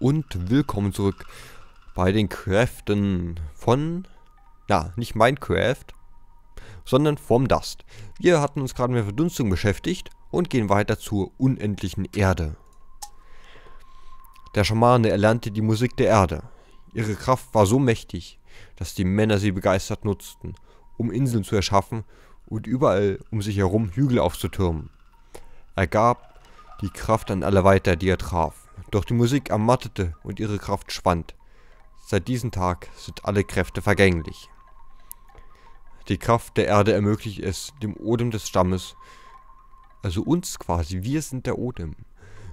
und willkommen zurück bei den Kräften von, na, nicht Minecraft, sondern vom Dust. Wir hatten uns gerade mit Verdunstung beschäftigt und gehen weiter zur unendlichen Erde. Der Schamane erlernte die Musik der Erde. Ihre Kraft war so mächtig, dass die Männer sie begeistert nutzten, um Inseln zu erschaffen und überall um sich herum Hügel aufzutürmen. Er gab die Kraft an alle weiter, die er traf. Doch die Musik ermattete und ihre Kraft schwand. Seit diesem Tag sind alle Kräfte vergänglich. Die Kraft der Erde ermöglicht es, dem Odem des Stammes, also uns quasi, wir sind der Odem,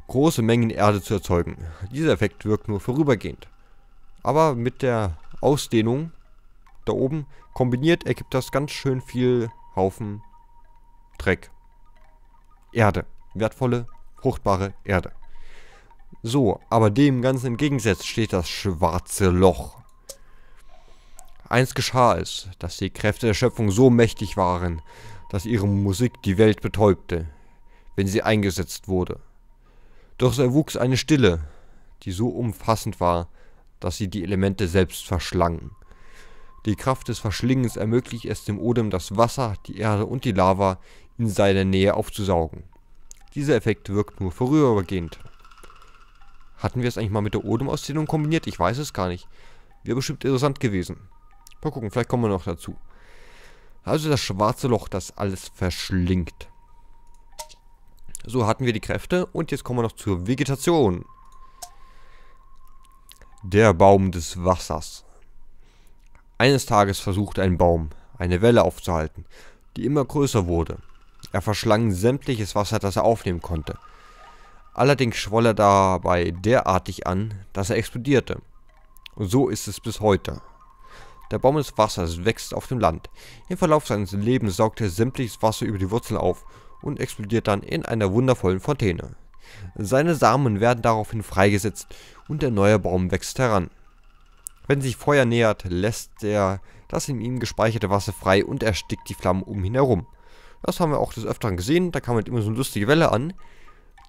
große Mengen Erde zu erzeugen. Dieser Effekt wirkt nur vorübergehend. Aber mit der Ausdehnung da oben kombiniert ergibt das ganz schön viel Haufen Dreck. Erde. Wertvolle, fruchtbare Erde. So, aber dem Ganzen entgegengesetzt steht das schwarze Loch. Eins geschah es, dass die Kräfte der Schöpfung so mächtig waren, dass ihre Musik die Welt betäubte, wenn sie eingesetzt wurde. Doch es erwuchs eine Stille, die so umfassend war, dass sie die Elemente selbst verschlangen. Die Kraft des Verschlingens ermöglicht es dem Odem, das Wasser, die Erde und die Lava in seiner Nähe aufzusaugen. Dieser Effekt wirkt nur vorübergehend, hatten wir es eigentlich mal mit der Odem-Auszählung kombiniert? Ich weiß es gar nicht. Wäre bestimmt interessant gewesen. Mal gucken, vielleicht kommen wir noch dazu. Also das schwarze Loch, das alles verschlingt. So hatten wir die Kräfte und jetzt kommen wir noch zur Vegetation. Der Baum des Wassers. Eines Tages versuchte ein Baum, eine Welle aufzuhalten, die immer größer wurde. Er verschlang sämtliches Wasser, das er aufnehmen konnte. Allerdings schwoll er dabei derartig an, dass er explodierte. Und so ist es bis heute. Der Baum des Wassers wächst auf dem Land. Im Verlauf seines Lebens saugt er sämtliches Wasser über die Wurzel auf und explodiert dann in einer wundervollen Fontäne. Seine Samen werden daraufhin freigesetzt und der neue Baum wächst heran. Wenn sich Feuer nähert, lässt er das in ihm gespeicherte Wasser frei und erstickt die Flammen um ihn herum. Das haben wir auch des Öfteren gesehen, da kam halt immer so eine lustige Welle an,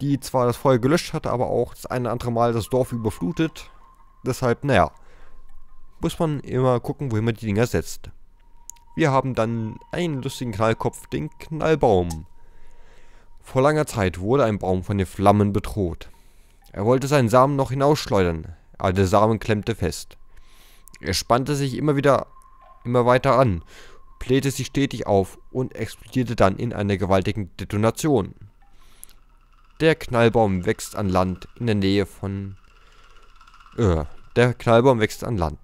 die zwar das Feuer gelöscht hatte, aber auch das eine andere Mal das Dorf überflutet. Deshalb, naja, muss man immer gucken, wohin man die Dinger setzt. Wir haben dann einen lustigen Knallkopf, den Knallbaum. Vor langer Zeit wurde ein Baum von den Flammen bedroht. Er wollte seinen Samen noch hinausschleudern, aber der Samen klemmte fest. Er spannte sich immer wieder immer weiter an, blähte sich stetig auf und explodierte dann in einer gewaltigen Detonation. Der Knallbaum wächst an Land in der Nähe von... Äh, der Knallbaum wächst an Land.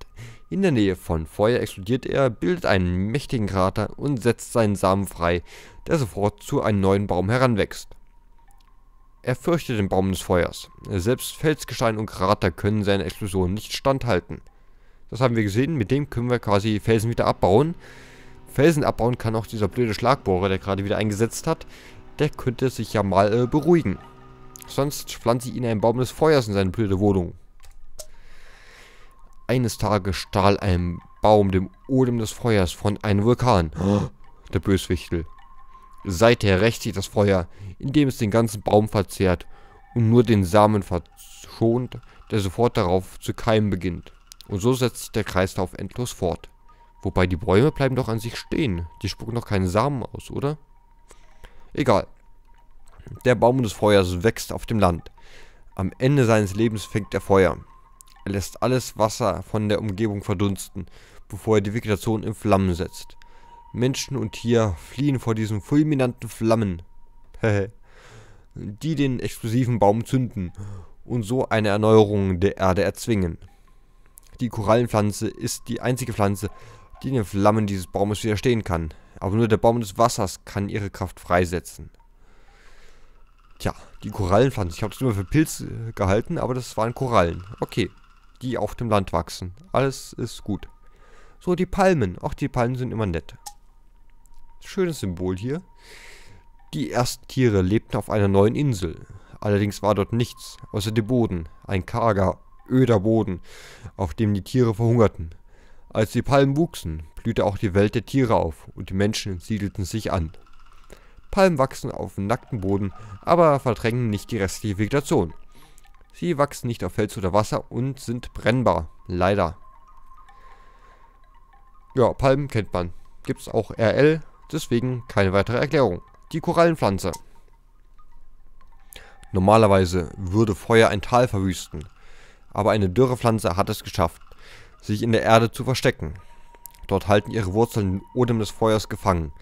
In der Nähe von Feuer explodiert er, bildet einen mächtigen Krater und setzt seinen Samen frei, der sofort zu einem neuen Baum heranwächst. Er fürchtet den Baum des Feuers. Selbst Felsgestein und Krater können seine Explosion nicht standhalten. Das haben wir gesehen, mit dem können wir quasi Felsen wieder abbauen. Felsen abbauen kann auch dieser blöde Schlagbohrer, der gerade wieder eingesetzt hat der könnte sich ja mal äh, beruhigen. Sonst pflanze ich ihn einen Baum des Feuers in seine blöde Wohnung. Eines Tages stahl ein Baum dem Odem des Feuers von einem Vulkan. der Böswichtel. Seither rächt sich das Feuer, indem es den ganzen Baum verzehrt und nur den Samen verschont, der sofort darauf zu keimen beginnt. Und so setzt sich der Kreislauf endlos fort. Wobei die Bäume bleiben doch an sich stehen. Die spucken doch keinen Samen aus, oder? Egal. Der Baum des Feuers wächst auf dem Land. Am Ende seines Lebens fängt er Feuer. Er lässt alles Wasser von der Umgebung verdunsten, bevor er die Vegetation in Flammen setzt. Menschen und Tier fliehen vor diesen fulminanten Flammen, die den explosiven Baum zünden und so eine Erneuerung der Erde erzwingen. Die Korallenpflanze ist die einzige Pflanze, die den Flammen dieses Baumes widerstehen kann. Aber nur der Baum des Wassers kann ihre Kraft freisetzen. Tja, die Korallenpflanzen. Ich habe das immer für Pilze äh, gehalten, aber das waren Korallen. Okay, die auf dem Land wachsen. Alles ist gut. So, die Palmen. Auch die Palmen sind immer nett. Schönes Symbol hier. Die ersten Tiere lebten auf einer neuen Insel. Allerdings war dort nichts, außer dem Boden. Ein karger, öder Boden, auf dem die Tiere verhungerten. Als die Palmen wuchsen, blühte auch die Welt der Tiere auf und die Menschen siedelten sich an. Palmen wachsen auf nacktem Boden, aber verdrängen nicht die restliche Vegetation. Sie wachsen nicht auf Fels oder Wasser und sind brennbar. Leider. Ja, Palmen kennt man. Gibt es auch RL, deswegen keine weitere Erklärung. Die Korallenpflanze. Normalerweise würde Feuer ein Tal verwüsten, aber eine Dürrepflanze hat es geschafft sich in der Erde zu verstecken. Dort halten ihre Wurzeln den Odem des Feuers gefangen,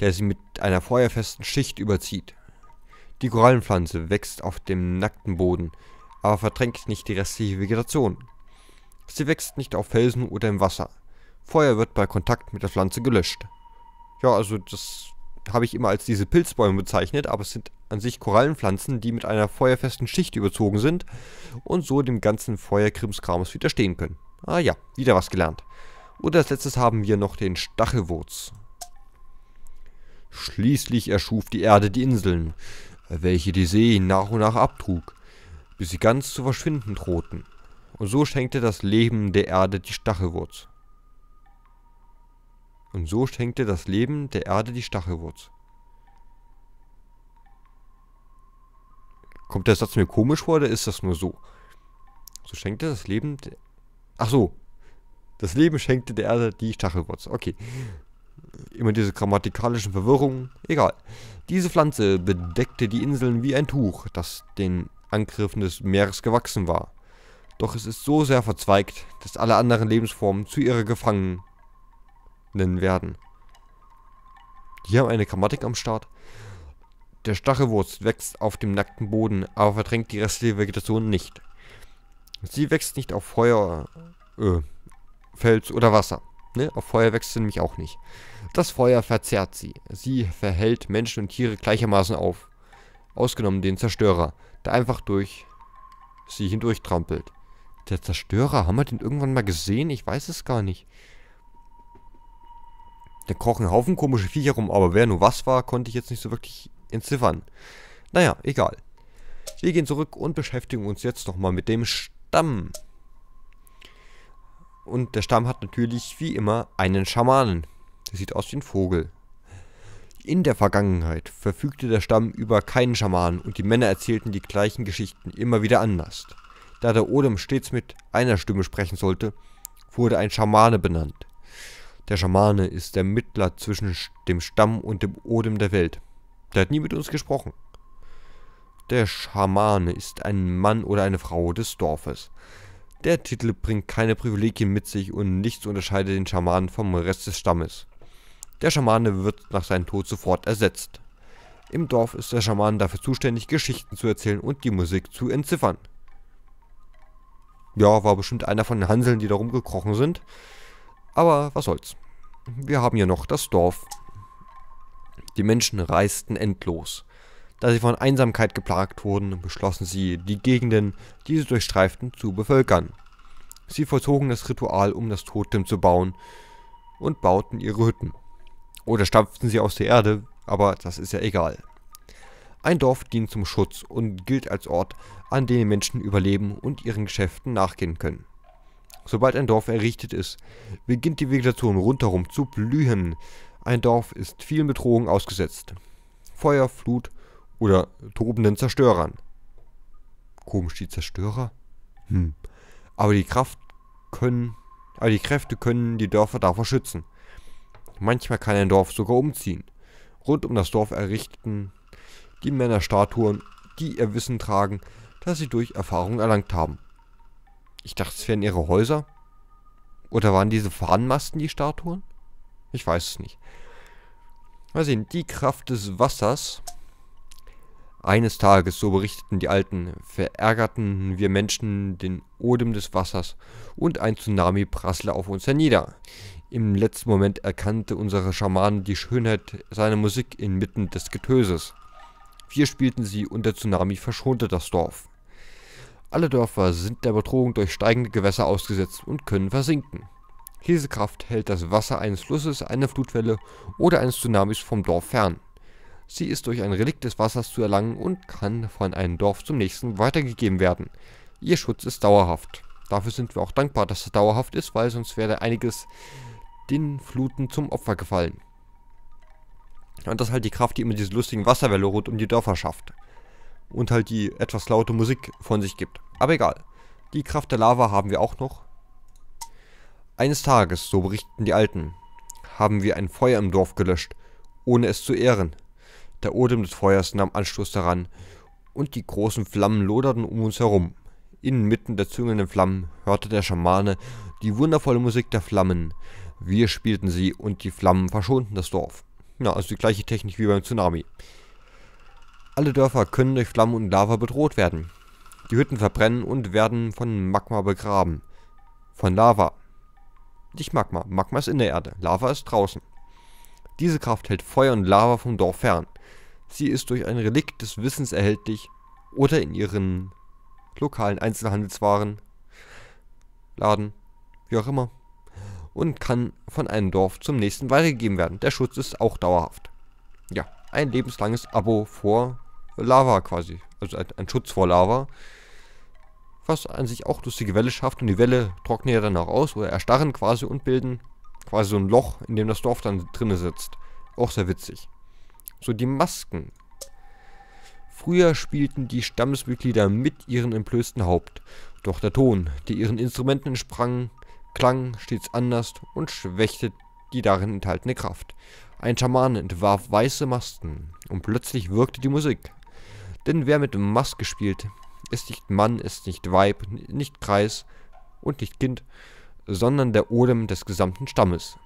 der sie mit einer feuerfesten Schicht überzieht. Die Korallenpflanze wächst auf dem nackten Boden, aber verdrängt nicht die restliche Vegetation. Sie wächst nicht auf Felsen oder im Wasser. Feuer wird bei Kontakt mit der Pflanze gelöscht. Ja, also das habe ich immer als diese Pilzbäume bezeichnet, aber es sind an sich Korallenpflanzen, die mit einer feuerfesten Schicht überzogen sind und so dem ganzen Feuerkrimskrams widerstehen können. Ah ja, wieder was gelernt. Und als letztes haben wir noch den Stachelwurz. Schließlich erschuf die Erde die Inseln, welche die See nach und nach abtrug, bis sie ganz zu verschwinden drohten. Und so schenkte das Leben der Erde die Stachelwurz. Und so schenkte das Leben der Erde die Stachelwurz. Kommt der Satz mir komisch vor oder ist das nur so? So schenkte das Leben der Ach so. Das Leben schenkte der Erde die Stachelwurz. Okay. Immer diese grammatikalischen Verwirrungen. Egal. Diese Pflanze bedeckte die Inseln wie ein Tuch, das den Angriffen des Meeres gewachsen war. Doch es ist so sehr verzweigt, dass alle anderen Lebensformen zu ihrer Gefangenen werden. Die haben eine Grammatik am Start. Der Stachelwurz wächst auf dem nackten Boden, aber verdrängt die restliche Vegetation nicht. Sie wächst nicht auf Feuer, äh, Fels oder Wasser. Ne? Auf Feuer wächst sie nämlich auch nicht. Das Feuer verzerrt sie. Sie verhält Menschen und Tiere gleichermaßen auf. Ausgenommen den Zerstörer, der einfach durch sie hindurchtrampelt. Der Zerstörer, haben wir den irgendwann mal gesehen? Ich weiß es gar nicht. Da krochen Haufen komische Viecher rum, aber wer nur was war, konnte ich jetzt nicht so wirklich entziffern. Naja, egal. Wir gehen zurück und beschäftigen uns jetzt nochmal mit dem St Stamm. Und der Stamm hat natürlich wie immer einen Schamanen. Der sieht aus wie ein Vogel. In der Vergangenheit verfügte der Stamm über keinen Schamanen und die Männer erzählten die gleichen Geschichten immer wieder anders. Da der Odem stets mit einer Stimme sprechen sollte, wurde ein Schamane benannt. Der Schamane ist der Mittler zwischen dem Stamm und dem Odem der Welt. Der hat nie mit uns gesprochen. Der Schamane ist ein Mann oder eine Frau des Dorfes. Der Titel bringt keine Privilegien mit sich und nichts unterscheidet den Schamanen vom Rest des Stammes. Der Schamane wird nach seinem Tod sofort ersetzt. Im Dorf ist der Schaman dafür zuständig, Geschichten zu erzählen und die Musik zu entziffern. Ja, war bestimmt einer von den Hanseln, die da rumgekrochen sind. Aber was soll's. Wir haben ja noch das Dorf. Die Menschen reisten endlos da sie von Einsamkeit geplagt wurden, beschlossen sie, die Gegenden, die sie durchstreiften, zu bevölkern. Sie vollzogen das Ritual, um das Totem zu bauen und bauten ihre Hütten. Oder stampften sie aus der Erde, aber das ist ja egal. Ein Dorf dient zum Schutz und gilt als Ort, an dem Menschen überleben und ihren Geschäften nachgehen können. Sobald ein Dorf errichtet ist, beginnt die Vegetation rundherum zu blühen. Ein Dorf ist vielen Bedrohungen ausgesetzt. Feuer, Flut, oder tobenden Zerstörern. Komisch, die Zerstörer? Hm. Aber die Kraft können. Aber die Kräfte können die Dörfer davor schützen. Manchmal kann ein Dorf sogar umziehen. Rund um das Dorf errichten die Männer Statuen, die ihr Wissen tragen, das sie durch Erfahrung erlangt haben. Ich dachte, es wären ihre Häuser. Oder waren diese Fahnenmasten die Statuen? Ich weiß es nicht. Mal sehen, die Kraft des Wassers eines Tages, so berichteten die Alten, verärgerten wir Menschen den Odem des Wassers und ein Tsunami prasselte auf uns hernieder. Im letzten Moment erkannte unsere Schamane die Schönheit seiner Musik inmitten des Getöses. Wir spielten sie und der Tsunami verschonte das Dorf. Alle Dörfer sind der Bedrohung durch steigende Gewässer ausgesetzt und können versinken. Diese Kraft hält das Wasser eines Flusses, einer Flutwelle oder eines Tsunamis vom Dorf fern. Sie ist durch ein Relikt des Wassers zu erlangen und kann von einem Dorf zum nächsten weitergegeben werden. Ihr Schutz ist dauerhaft. Dafür sind wir auch dankbar, dass es dauerhaft ist, weil sonst wäre einiges den Fluten zum Opfer gefallen. Und das ist halt die Kraft, die immer diese lustigen Wasserwelle rot um die Dörfer schafft. Und halt die etwas laute Musik von sich gibt. Aber egal. Die Kraft der Lava haben wir auch noch. Eines Tages, so berichten die Alten, haben wir ein Feuer im Dorf gelöscht, ohne es zu ehren. Der Odem des Feuers nahm Anstoß daran, und die großen Flammen loderten um uns herum. Inmitten der züngelnden Flammen hörte der Schamane die wundervolle Musik der Flammen. Wir spielten sie und die Flammen verschonten das Dorf. Na, also die gleiche Technik wie beim Tsunami. Alle Dörfer können durch Flammen und Lava bedroht werden. Die Hütten verbrennen und werden von Magma begraben. Von Lava. Nicht Magma. Magma ist in der Erde. Lava ist draußen. Diese Kraft hält Feuer und Lava vom Dorf fern. Sie ist durch ein Relikt des Wissens erhältlich oder in ihren lokalen Einzelhandelswaren, Laden, wie auch immer, und kann von einem Dorf zum nächsten weitergegeben werden. Der Schutz ist auch dauerhaft. Ja, ein lebenslanges Abo vor Lava quasi, also ein, Schutz vor Lava, was an sich auch lustige Welle schafft und die Welle trocknet ja dann auch aus oder erstarren quasi und bilden quasi so ein Loch, in dem das Dorf dann drinne sitzt. Auch sehr witzig. So die Masken. Früher spielten die Stammesmitglieder mit ihrem entblößten Haupt, doch der Ton, der ihren Instrumenten entsprang, klang stets anders und schwächte die darin enthaltene Kraft. Ein Schaman entwarf weiße Masken und plötzlich wirkte die Musik. Denn wer mit Maske spielt, ist nicht Mann, ist nicht Weib, nicht Kreis und nicht Kind, sondern der Odem des gesamten Stammes.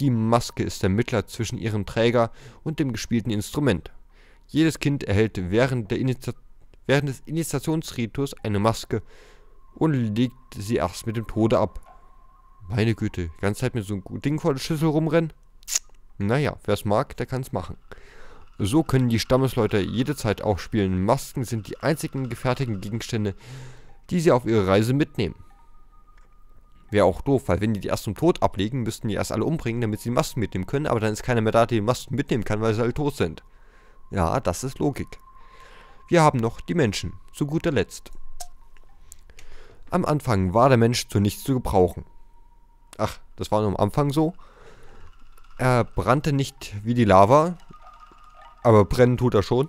Die Maske ist der Mittler zwischen ihrem Träger und dem gespielten Instrument. Jedes Kind erhält während, Initi während des Initiationsritus eine Maske und legt sie erst mit dem Tode ab. Meine Güte, die ganze Zeit mit so einem Ding vor der Schüssel rumrennen? Naja, wer es mag, der kann es machen. So können die Stammesleute jede Zeit auch spielen. Masken sind die einzigen gefertigten Gegenstände, die sie auf ihre Reise mitnehmen. Wäre auch doof, weil wenn die die erst zum Tod ablegen, müssten die erst alle umbringen, damit sie die Masten mitnehmen können, aber dann ist keiner mehr da, der die Masten mitnehmen kann, weil sie alle tot sind. Ja, das ist Logik. Wir haben noch die Menschen, zu guter Letzt. Am Anfang war der Mensch zu nichts zu gebrauchen. Ach, das war nur am Anfang so. Er brannte nicht wie die Lava, aber brennen tut er schon.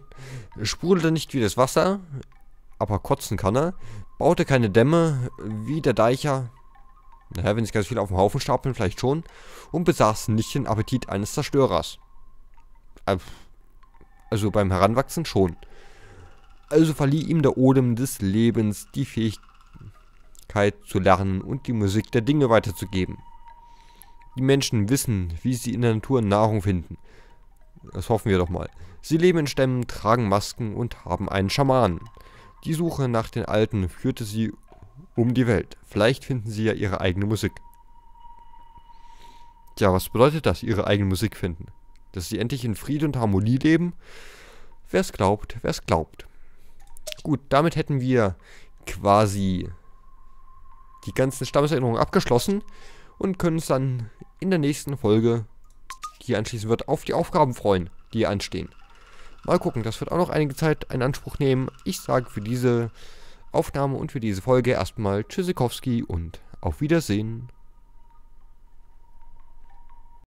Sprudelte nicht wie das Wasser, aber kotzen kann er. Baute keine Dämme wie der Deicher, naja, wenn sich ganz viel auf dem Haufen stapeln, vielleicht schon. Und besaßen nicht den Appetit eines Zerstörers. Also beim Heranwachsen schon. Also verlieh ihm der Odem des Lebens die Fähigkeit zu lernen und die Musik der Dinge weiterzugeben. Die Menschen wissen, wie sie in der Natur Nahrung finden. Das hoffen wir doch mal. Sie leben in Stämmen, tragen Masken und haben einen Schamanen. Die Suche nach den Alten führte sie um die Welt. Vielleicht finden sie ja ihre eigene Musik. Tja, was bedeutet das, ihre eigene Musik finden? Dass sie endlich in Frieden und Harmonie leben? Wer es glaubt, wer es glaubt. Gut, damit hätten wir quasi die ganzen Stammeserinnerungen abgeschlossen und können uns dann in der nächsten Folge, die anschließend wird, auf die Aufgaben freuen, die anstehen. Mal gucken, das wird auch noch einige Zeit in Anspruch nehmen. Ich sage für diese Aufnahme und für diese Folge erstmal Tschüssikowski und auf Wiedersehen.